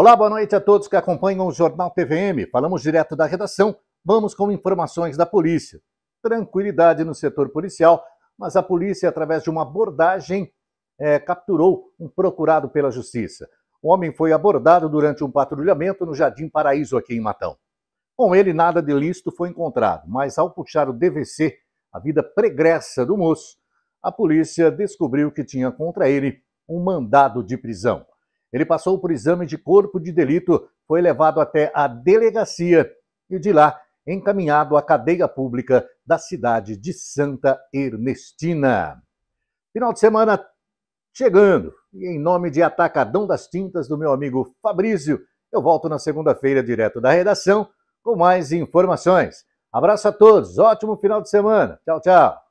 Olá, boa noite a todos que acompanham o Jornal TVM. Falamos direto da redação, vamos com informações da polícia. Tranquilidade no setor policial, mas a polícia, através de uma abordagem, é, capturou um procurado pela justiça. O homem foi abordado durante um patrulhamento no Jardim Paraíso, aqui em Matão. Com ele, nada de lícito foi encontrado, mas ao puxar o DVC, a vida pregressa do moço, a polícia descobriu que tinha contra ele um mandado de prisão. Ele passou por exame de corpo de delito, foi levado até a delegacia e de lá encaminhado à cadeia pública da cidade de Santa Ernestina. Final de semana chegando e em nome de Atacadão das Tintas do meu amigo Fabrício, eu volto na segunda-feira direto da redação com mais informações. Abraço a todos, ótimo final de semana. Tchau, tchau.